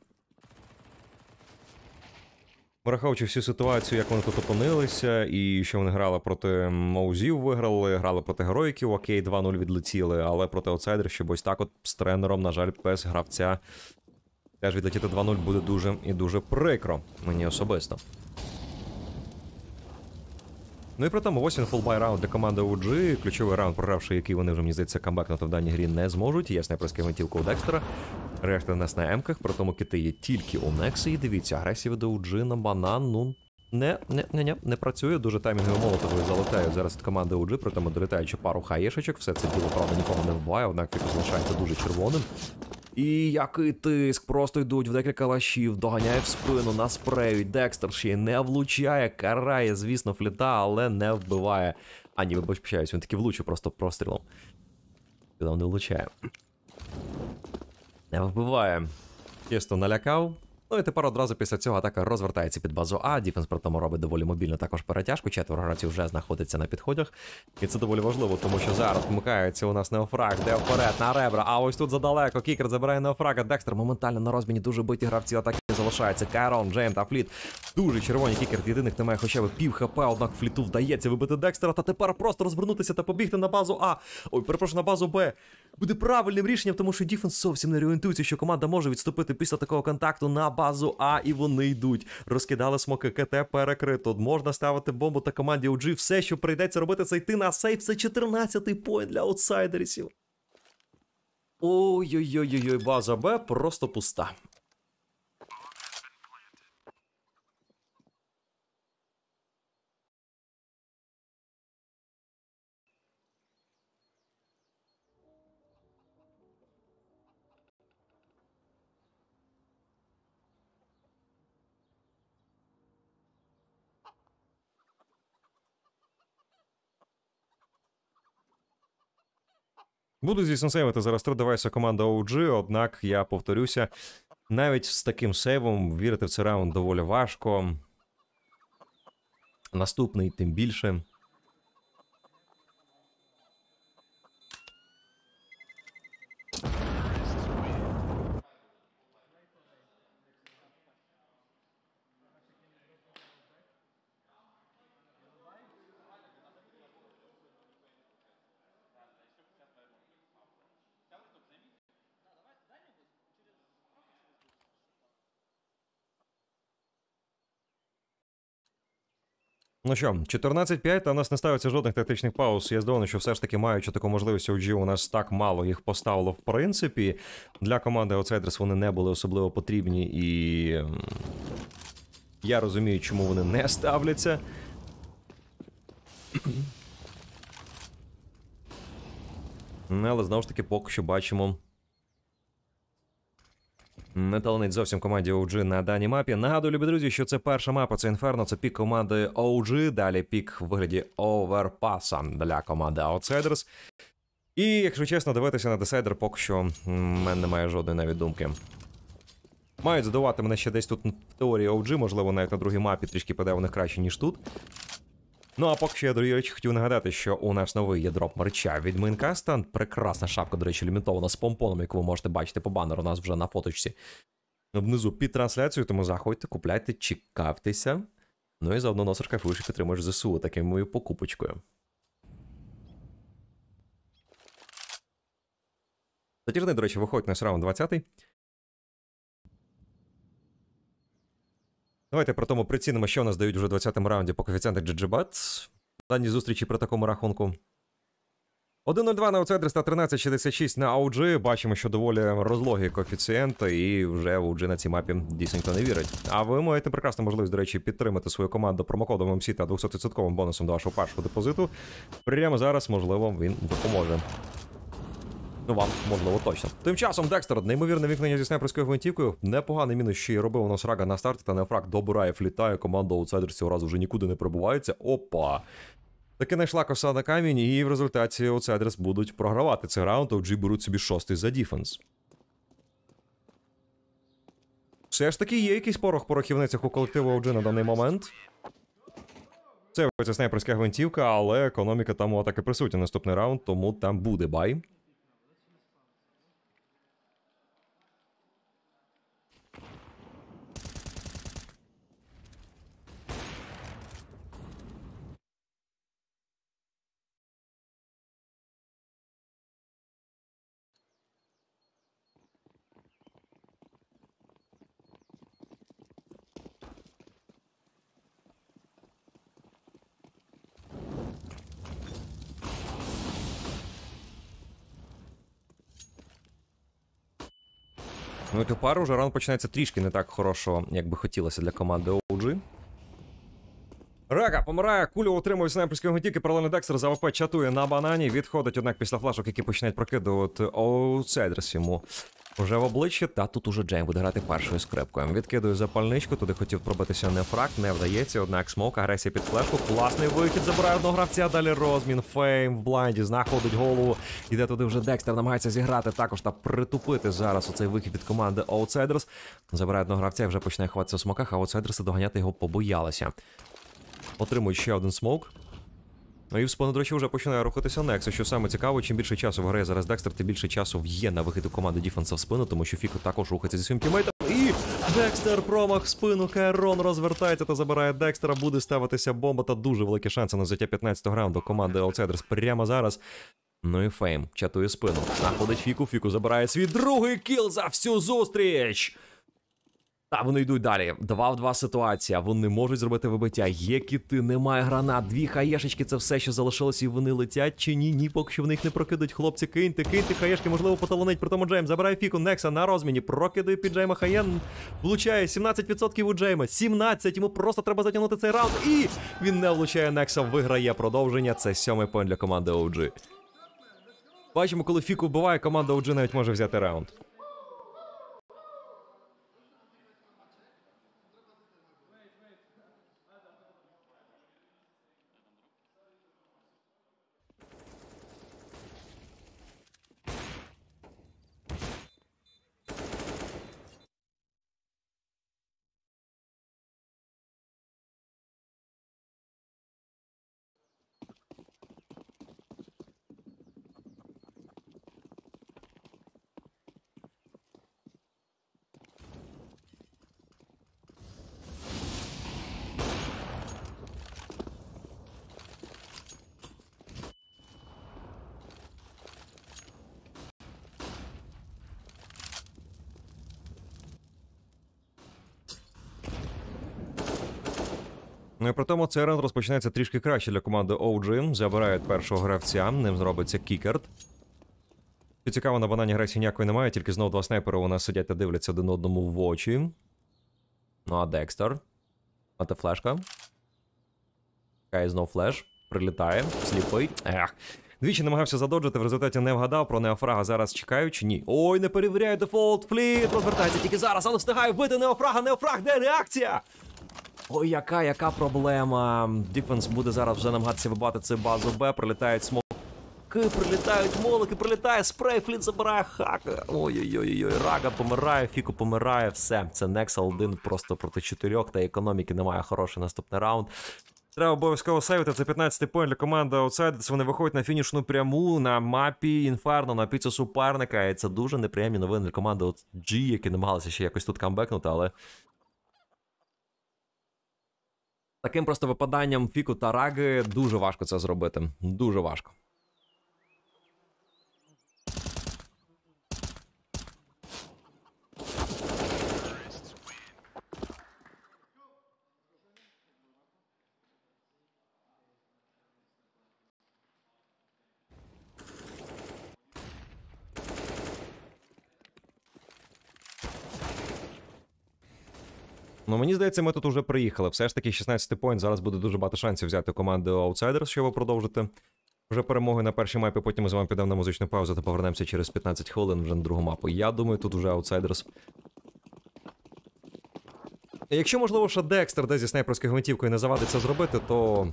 Враховуючи всю ситуацію, як вони тут опинилися, і що вони грали проти Моузів, виграли, грали проти героїків, окей, 2-0 відлетіли, але проти аутсайдерів, щоб ось так от з тренером, на жаль, без гравця теж відлетіти 2-0 буде дуже і дуже прикро, мені особисто. Ну і при тому ось він фулбай раунд для команди OG, Ключовий раунд, програвши, який вони вже мені здається, камбекнути в даній грі не зможуть. Є снайперська гвинтівка у Декстера. Решта нас на емках, при тому кити є тільки у Нексі. І дивіться, агресія до OG на банан, ну. Не, не, не, не, не працює. Дуже таймінгові молотовою залетають зараз від команди OG, при тому долітаючи пару хаєшечок, все це діло, правда, нікого не вбиває, однак фікус залишається дуже червоним. І який тиск, просто йдуть в декілька лащів, доганяє в спину, на спрею. Декстер ще й не влучає, карає, звісно, фліта, але не вбиває. А, ні, вибачаюсь, він таки влучив просто прострілом. Він не влучає. Не вбиває. Тісто налякав. Ну і тепер одразу після цього атака розвертається під базу А. Діфенс при тому робить доволі мобільно також перетяжку. Четверо гравців вже знаходиться на підходях. І це доволі важливо, тому що зараз вмикається у нас неофраг, де вперед на ребра. А ось тут задалеко. Кікер забирає неофрага. Декстер моментально на розміні дуже биті гравці атаки Залишається. Кайрон, Джейм та Фліт. Дуже червоні кікер. Єдиних немає хоча б пів ХП, однак фліту вдається вибити Декстера. Та тепер просто розвернутися та побігти на базу А. Ой, перепрошую на базу Б буде правильним рішенням, тому що Діфенс зовсім не орієнтується, що команда може відступити після такого контакту на базу, а і вони йдуть. Розкидали смоки, КТ перекрито. Можна ставити бомбу та команді OG. Все, що прийдеться робити, це йти на сейф. Це 14-й поінт для аутсайдерів. Ой-ой-ой, ой база Б просто пуста. Буду, звісно, сейвити зараз три девайса команда OG, однак я повторюся, навіть з таким сейвом вірити в цей раунд доволі важко. Наступний, тим більше. Ну що, 14-5, та у нас не ставиться жодних тактичних пауз. Я здивований, що все ж таки маючи таку можливість OG, у нас так мало їх поставило в принципі. Для команди Outsiders вони не були особливо потрібні, і я розумію, чому вони не ставляться. Ну, але знову ж таки, поки що бачимо не зовсім команді OG на даній мапі. Нагадую, любі друзі, що це перша мапа, це інферно, це пік команди OG, далі пік в вигляді оверпаса для команди Outsiders. І, якщо чесно, дивитися на десайдер, поки що в мене немає жодної навіть думки. Мають задавати мене ще десь тут в теорії OG, можливо, навіть на другій мапі трішки піде у них краще, ніж тут. Ну а поки що я до речі, хотів нагадати, що у нас новий є дроп мерча від Майнкаста. Прекрасна шапка, до речі, лімітована з помпоном, яку ви можете бачити по банеру. У нас вже на фоточці ну, внизу під трансляцією. Тому заходьте, купляйте, чекавтеся. Ну і заодно носиш кайфуєш і підтримуєш ЗСУ таким мою покупочкою. Затірний, до речі, виходить на раунд 20-й. Давайте про тому прицінимо, що у нас дають вже 20-му раунді по коефіцієнтах GGBats. Дані зустрічі при такому рахунку. 1.02 на оце 313,66 на OG. Бачимо, що доволі розлогі коефіцієнти, і вже в OG на цій мапі дійсно не вірить. А ви маєте прекрасну можливість, до речі, підтримати свою команду промокодом MC та 200% бонусом до вашого першого депозиту. Прямо зараз, можливо, він допоможе. Ну вам, можливо, точно. Тим часом Декстер, неймовірне вікнення зі снайперською гвинтівкою. Непоганий мінус ще й робив у нас рага на старті та нефраг до Бураєв літає. Команда аутсайдерів цього разу вже нікуди не прибувається. Опа. Таки знайшла коса на камінь, і в результаті аутсайдерс будуть програвати цей раунд, а OG беруть собі шостий за діфенс. Все ж таки є якийсь порох порохівницях у колективу OG на даний момент. Це снайперська гвинтівка, але економіка там у атаки присутня наступний раунд, тому там буде бай. Ну і тепер уже раунд починається трішки не так хорошо, як би хотілося для команди OG. Река помирає, кулю отримує снайперської гвинтівки, паралельно Декстер за АВП чатує на банані. Відходить, однак після флашок, які починають прокидувати оутсайдерс йому Уже в обличчі, та тут уже Джейм буде грати першою скрипкою. Відкидую запальничку, туди хотів пробитися не нефраг, не вдається. Однак смок, агресія під флешку. Класний вихід забирає одного гравця. Далі розмін. Фейм в блайнді знаходить голову. Іде туди вже Декстер, намагається зіграти також та притупити зараз оцей вихід від команди Outsiders. Забирає одного гравця і вже почне ховатися в смоках, а Outsiders доганяти його побоялися. Отримують ще один смок. Ну і в речі, вже починає рухатися Некса. Що саме цікаво, чим більше часу в виграє зараз Декстер, тим більше часу є на вихід команди Діфенса в спину, тому що Фіко також рухається зі своїм тімейтом. І Декстер промах в спину. Керон розвертається та забирає Декстера. Буде ставитися бомба та дуже великі шанси на взяття 15-го раунду команди Outsiders прямо зараз. Ну і фейм чатує спину. Знаходить Фіку. Фіку забирає свій другий кіл за всю зустріч. Та вони йдуть далі. Два в два ситуація. Вони можуть зробити вибиття. Є кіти, немає гранат, дві хаєшечки це все, що залишилось, і вони летять чи ні, ні, поки що в них не прокидуть. Хлопці, киньте, киньте, хаєшки, можливо, поталонить. При тому Джейм. Забирає фіку Некса на розміні. Прокидає під Джейма Хаєн. Влучає 17% у Джейма. 17. Йому просто треба затягнути цей раунд. І він не влучає Некса. Виграє продовження. Це сьомий поінт для команди OG. Бачимо, коли Фіку вбиває, команда OG навіть може взяти раунд. Ну і при тому цей раунд розпочинається трішки краще для команди OG. Забирають першого гравця, ним зробиться Кікерт. Що цікаво, на банані грації ніякої немає, тільки знову два снайпери у нас сидять та дивляться один одному в очі. Ну, а Декстер. А флешка. Кай знову флеш. Прилітає, сліпий. Ех. Двічі намагався задоджити, в результаті не вгадав про неофрага. Зараз чекаючи. ні. Ой, не перевіряє дефолт, фліт. Розвертається тільки зараз, але встигає вбити неофрага, неофраг, де реакція? Ой, яка, яка проблема. Діфенс буде зараз вже намагатися вибати цю базу Б. Прилітають смоки, прилітають молики, прилітає спрей, фліт забирає хака. Ой-ой-ой, рага помирає, фіку помирає, все. Це Некса 1 просто проти чотирьох, та економіки немає хороший наступний раунд. Треба обов'язково сейвити. Це 15-й поінт для команди Outsiders. Вони виходять на фінішну пряму на мапі Інферно, на піцу суперника. І це дуже неприємні новини для команди G, які намагалися ще якось тут камбекнути, але Таким просто випаданням фіку та раги дуже важко це зробити. Дуже важко. Ну мені здається, ми тут вже приїхали. Все ж таки, 16 поінт. Зараз буде дуже багато шансів взяти команду Outsiders, щоб продовжити. Вже перемоги на першій мапі, потім ми з вами підемо на музичну паузу та повернемося через 15 хвилин вже на другу мапу. Я думаю, тут уже Outsiders. Якщо, можливо, ще Декстер де зі снайперською гвинтівкою не завадиться зробити, то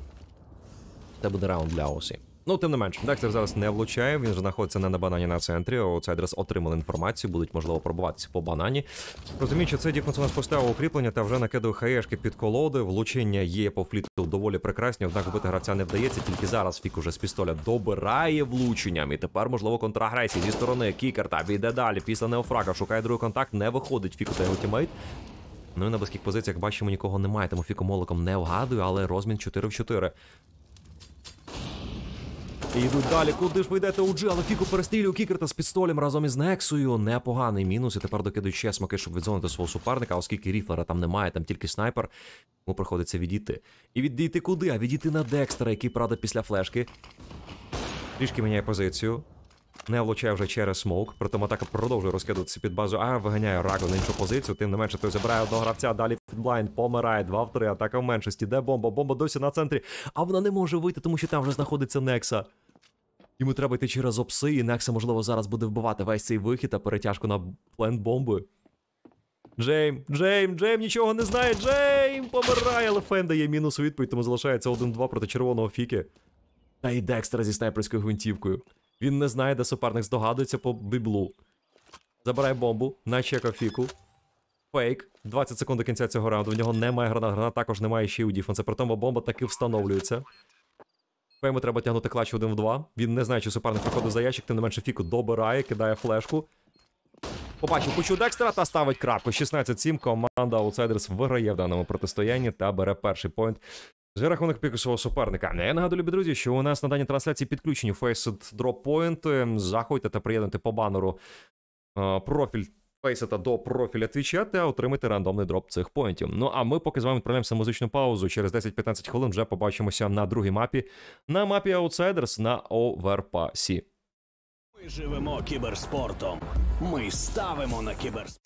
це буде раунд для Осі. Ну, тим не менш, Декстер зараз не влучає. Він вже знаходиться не на банані на центрі. Оцайдерс отримали інформацію, будуть можливо пробуватися по банані. Розуміючи, це дійсно у нас поставив укріплення та вже накидує хаєшки під колоди. Влучення є по фліту доволі прекрасні, однак вбити гравця не вдається. Тільки зараз Фік уже з пістоля добирає влученням. І тепер, можливо, контрагресія зі сторони Кікерта війде далі. Після неофрага шукає другий контакт, не виходить Фіку та його Ну і на близьких позиціях бачимо, нікого немає. Тому Фіко молоком не вгадую, але розмін 4 в 4. І йдуть далі. Куди ж ви йдете у Джи? Кіку перестрілю кікерта з підстолем разом із Нексою. Непоганий мінус. І тепер докидують ще смаки, щоб відзвонити свого суперника, оскільки ріфлера там немає, там тільки снайпер. Йому приходиться відійти. І відійти куди? А відійти на Декстера, який правда після флешки. Трішки міняє позицію. Не влучає вже через смок, притом атака продовжує розкидатися під базу, а виганяє раку на іншу позицію. Тим не менше, той забирає одного гравця. Далі Фітблайнд помирає Два в три. атака в меншості. Де бомба? Бомба досі на центрі, а вона не може вийти, тому що там вже знаходиться Некса. Йому треба йти через опси, і Некса, можливо, зараз буде вбивати весь цей вихід а перетяжку на плент бомби. Джейм, Джейм, Джейм нічого не знає. Джейм помирає, але фенда є мінус у відповідь, тому залишається 1-2 проти червоного фіки. Та й Декстера зі снайперською гвинтівкою. Він не знає, де суперник здогадується по біблу. Забирай бомбу, начека фіку. Фейк. 20 секунд до кінця цього раунду. В нього немає гранат, гранат також немає ще шіудів. Це при тому бомба таки встановлюється. Фейму треба тягнути клач один в два. Він не знає, чи суперник приходить за ящик, тим не менше фіку добирає, кидає флешку. Побачив кучу Декстера та ставить крапку. 16-7. Команда Outsiders виграє в даному протистоянні та бере перший поінт за рахунок піку свого суперника. Я нагадую, любі друзі, що у нас на даній трансляції підключені Faceit Drop Point. Заходьте та приєднуйте по банеру е, профіль Фейсета до профіля Твіча та отримайте рандомний дроп цих поінтів. Ну а ми поки з вами відправляємося в музичну паузу. Через 10-15 хвилин вже побачимося на другій мапі. На мапі Outsiders на Оверпасі. Ми живемо кіберспортом. Ми ставимо на кіберспорт.